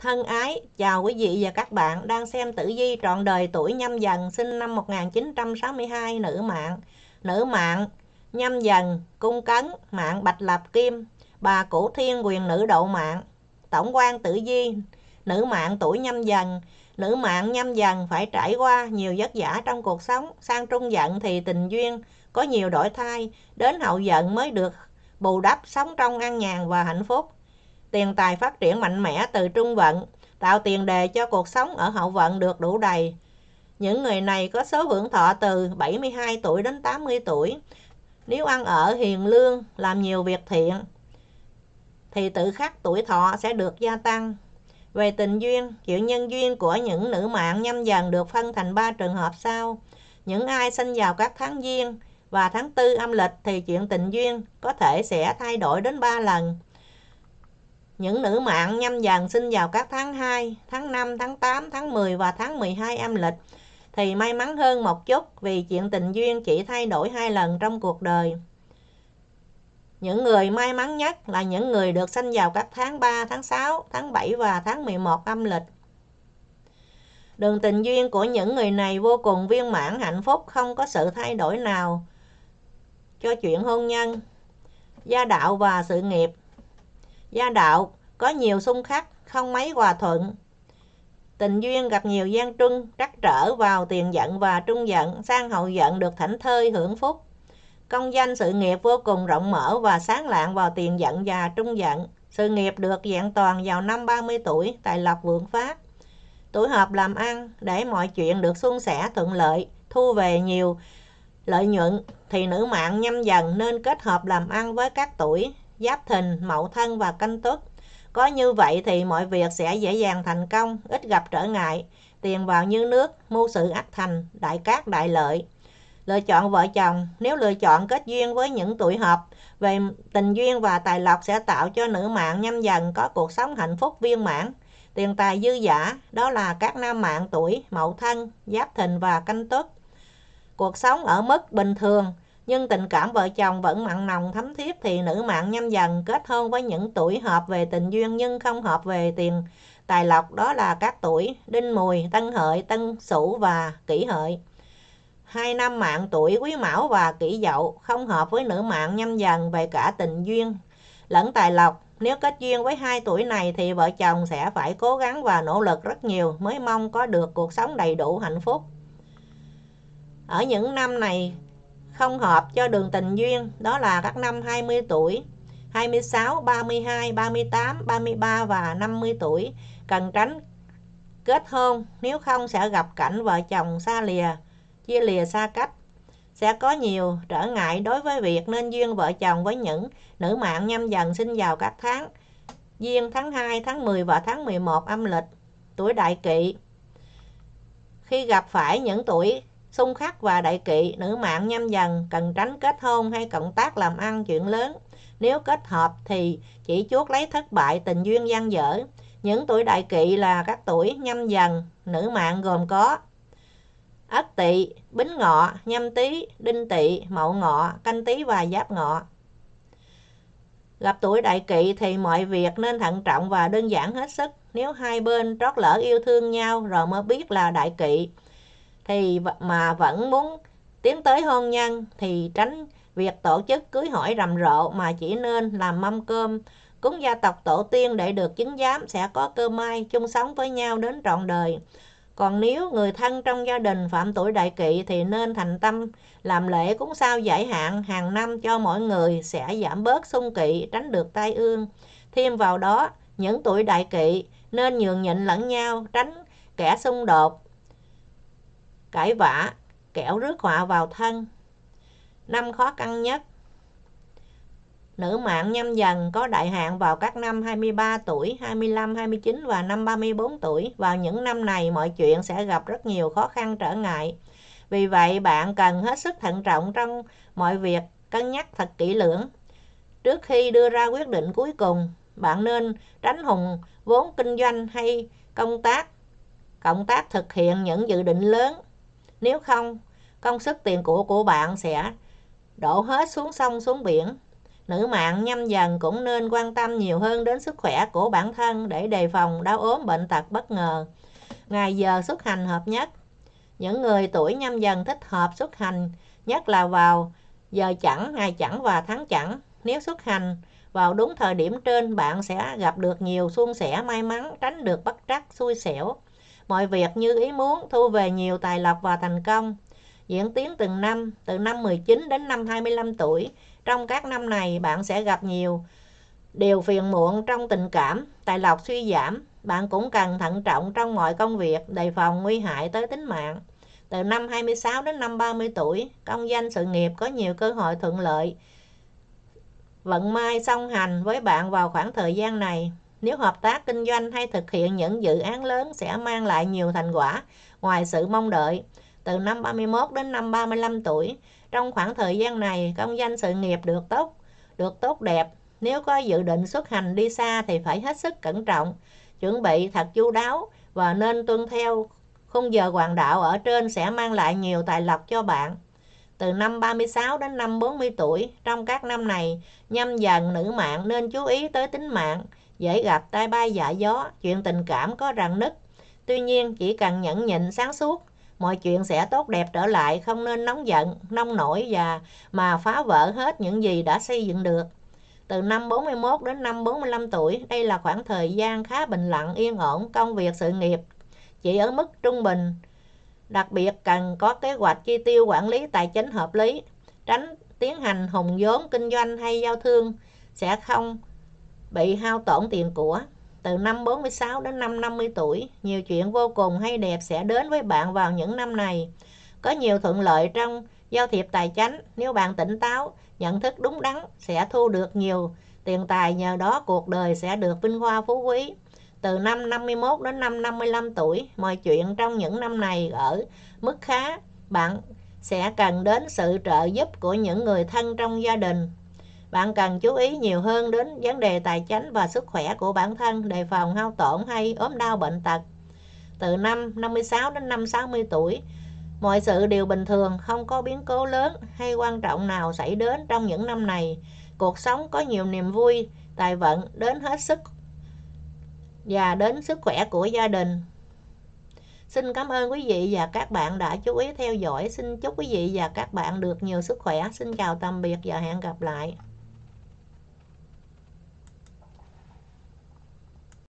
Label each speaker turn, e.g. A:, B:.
A: Thân ái, chào quý vị và các bạn đang xem tử vi trọn đời tuổi nhâm dần sinh năm 1962 nữ mạng. Nữ mạng nhâm dần, cung cấn, mạng bạch lạp kim, bà cổ thiên quyền nữ độ mạng. Tổng quan tử vi, nữ mạng tuổi nhâm dần, nữ mạng nhâm dần phải trải qua nhiều vất vả trong cuộc sống, sang trung dận thì tình duyên có nhiều đổi thay, đến hậu dận mới được bù đắp sống trong an nhàn và hạnh phúc tiền tài phát triển mạnh mẽ từ trung vận, tạo tiền đề cho cuộc sống ở hậu vận được đủ đầy. Những người này có số hưởng thọ từ 72 tuổi đến 80 tuổi. Nếu ăn ở hiền lương, làm nhiều việc thiện, thì tự khắc tuổi thọ sẽ được gia tăng. Về tình duyên, chuyện nhân duyên của những nữ mạng nhâm dần được phân thành 3 trường hợp sau. Những ai sinh vào các tháng giêng và tháng tư âm lịch thì chuyện tình duyên có thể sẽ thay đổi đến 3 lần. Những nữ mạng nhâm dần sinh vào các tháng 2, tháng 5, tháng 8, tháng 10 và tháng 12 âm lịch thì may mắn hơn một chút vì chuyện tình duyên chỉ thay đổi hai lần trong cuộc đời. Những người may mắn nhất là những người được sinh vào các tháng 3, tháng 6, tháng 7 và tháng 11 âm lịch. Đường tình duyên của những người này vô cùng viên mãn hạnh phúc, không có sự thay đổi nào cho chuyện hôn nhân, gia đạo và sự nghiệp gia đạo có nhiều xung khắc không mấy hòa thuận tình duyên gặp nhiều gian truân trắc trở vào tiền giận và trung giận sang hậu giận được thảnh thơi hưởng phúc công danh sự nghiệp vô cùng rộng mở và sáng lạng vào tiền giận và trung giận sự nghiệp được dạng toàn vào năm 30 tuổi tài lộc vượng phát tuổi hợp làm ăn để mọi chuyện được suôn sẻ thuận lợi thu về nhiều lợi nhuận thì nữ mạng nhâm dần nên kết hợp làm ăn với các tuổi giáp thìn, mậu thân và canh tuất. Có như vậy thì mọi việc sẽ dễ dàng thành công, ít gặp trở ngại, tiền vào như nước, mưu sự ắt thành, đại cát đại lợi. Lựa chọn vợ chồng, nếu lựa chọn kết duyên với những tuổi hợp, về tình duyên và tài lộc sẽ tạo cho nữ mạng nhâm dần có cuộc sống hạnh phúc viên mãn. Tiền tài dư giả, đó là các nam mạng tuổi, mậu thân, giáp thìn và canh tuất cuộc sống ở mức bình thường nhưng tình cảm vợ chồng vẫn mặn nồng thấm thiết thì nữ mạng nhanh dần kết hôn với những tuổi hợp về tình duyên nhưng không hợp về tiền tài lộc đó là các tuổi đinh mùi tân hợi tân sửu và kỷ hợi hai năm mạng tuổi quý mão và kỷ dậu không hợp với nữ mạng nhâm dần về cả tình duyên lẫn tài lộc nếu kết duyên với hai tuổi này thì vợ chồng sẽ phải cố gắng và nỗ lực rất nhiều mới mong có được cuộc sống đầy đủ hạnh phúc ở những năm này không hợp cho đường tình duyên đó là các năm 20 tuổi 26, 32, 38, 33 và 50 tuổi cần tránh kết hôn nếu không sẽ gặp cảnh vợ chồng xa lìa chia lìa xa cách sẽ có nhiều trở ngại đối với việc nên duyên vợ chồng với những nữ mạng nhâm dần sinh vào các tháng duyên tháng 2, tháng 10 và tháng 11 âm lịch tuổi đại kỵ khi gặp phải những tuổi xung khắc và đại kỵ, nữ mạng nhâm dần, cần tránh kết hôn hay cộng tác làm ăn chuyện lớn. Nếu kết hợp thì chỉ chuốt lấy thất bại tình duyên gian dở. Những tuổi đại kỵ là các tuổi nhâm dần, nữ mạng gồm có Ất tỵ, Bính ngọ, Nhâm tý, Đinh tỵ, Mậu ngọ, Canh tý và Giáp ngọ. Gặp tuổi đại kỵ thì mọi việc nên thận trọng và đơn giản hết sức. Nếu hai bên trót lỡ yêu thương nhau rồi mới biết là đại kỵ thì mà vẫn muốn tiến tới hôn nhân thì tránh việc tổ chức cưới hỏi rầm rộ mà chỉ nên làm mâm cơm cúng gia tộc tổ tiên để được chứng giám sẽ có cơ may chung sống với nhau đến trọn đời còn nếu người thân trong gia đình phạm tuổi đại kỵ thì nên thành tâm làm lễ cúng sao giải hạn hàng năm cho mọi người sẽ giảm bớt xung kỵ tránh được tai ương. Thêm vào đó, những tuổi đại kỵ nên nhường nhịn lẫn nhau tránh kẻ xung đột cãi vã, kẻo rước họa vào thân. Năm khó khăn nhất Nữ mạng nhâm dần có đại hạn vào các năm 23 tuổi, 25, 29 và năm 34 tuổi. Vào những năm này, mọi chuyện sẽ gặp rất nhiều khó khăn trở ngại. Vì vậy, bạn cần hết sức thận trọng trong mọi việc, cân nhắc thật kỹ lưỡng. Trước khi đưa ra quyết định cuối cùng, bạn nên tránh hùng vốn kinh doanh hay công tác, cộng tác thực hiện những dự định lớn nếu không, công sức tiền của của bạn sẽ đổ hết xuống sông xuống biển. Nữ mạng nhâm dần cũng nên quan tâm nhiều hơn đến sức khỏe của bản thân để đề phòng đau ốm bệnh tật bất ngờ. Ngày giờ xuất hành hợp nhất. Những người tuổi nhâm dần thích hợp xuất hành, nhất là vào giờ chẳng, ngày chẳng và tháng chẳng. Nếu xuất hành vào đúng thời điểm trên, bạn sẽ gặp được nhiều suôn sẻ may mắn, tránh được bất trắc, xui xẻo mọi việc như ý muốn, thu về nhiều tài lộc và thành công. Diễn tiến từng năm, từ năm 19 đến năm 25 tuổi, trong các năm này bạn sẽ gặp nhiều điều phiền muộn trong tình cảm, tài lộc suy giảm. Bạn cũng cần thận trọng trong mọi công việc, đề phòng nguy hại tới tính mạng. Từ năm 26 đến năm 30 tuổi, công danh sự nghiệp có nhiều cơ hội thuận lợi. Vận may song hành với bạn vào khoảng thời gian này, nếu hợp tác kinh doanh hay thực hiện những dự án lớn sẽ mang lại nhiều thành quả ngoài sự mong đợi. Từ năm 31 đến năm 35 tuổi, trong khoảng thời gian này, công danh sự nghiệp được tốt, được tốt đẹp. Nếu có dự định xuất hành đi xa thì phải hết sức cẩn trọng, chuẩn bị thật chu đáo và nên tuân theo khung giờ hoàng đạo ở trên sẽ mang lại nhiều tài lộc cho bạn. Từ năm 36 đến năm 40 tuổi, trong các năm này, nhâm dần nữ mạng nên chú ý tới tính mạng, dễ gặp tai bay dạ gió, chuyện tình cảm có rạn nứt. Tuy nhiên, chỉ cần nhẫn nhịn sáng suốt, mọi chuyện sẽ tốt đẹp trở lại, không nên nóng giận, nông nổi và mà phá vỡ hết những gì đã xây dựng được. Từ năm 41 đến năm 45 tuổi, đây là khoảng thời gian khá bình lặng, yên ổn, công việc sự nghiệp chỉ ở mức trung bình. Đặc biệt cần có kế hoạch chi tiêu quản lý tài chính hợp lý, tránh tiến hành hùng vốn kinh doanh hay giao thương sẽ không bị hao tổn tiền của từ năm 46 đến năm 50 tuổi, nhiều chuyện vô cùng hay đẹp sẽ đến với bạn vào những năm này. Có nhiều thuận lợi trong giao thiệp tài chánh, nếu bạn tỉnh táo, nhận thức đúng đắn sẽ thu được nhiều tiền tài, nhờ đó cuộc đời sẽ được vinh hoa phú quý. Từ năm 51 đến năm 55 tuổi, mọi chuyện trong những năm này ở mức khá, bạn sẽ cần đến sự trợ giúp của những người thân trong gia đình bạn cần chú ý nhiều hơn đến vấn đề tài chính và sức khỏe của bản thân, đề phòng hao tổn hay ốm đau bệnh tật. Từ năm 56 đến năm 60 tuổi, mọi sự đều bình thường, không có biến cố lớn hay quan trọng nào xảy đến trong những năm này. Cuộc sống có nhiều niềm vui, tài vận đến hết sức và đến sức khỏe của gia đình. Xin cảm ơn quý vị và các bạn đã chú ý theo dõi. Xin chúc quý vị và các bạn được nhiều sức khỏe. Xin chào tạm biệt và hẹn gặp lại.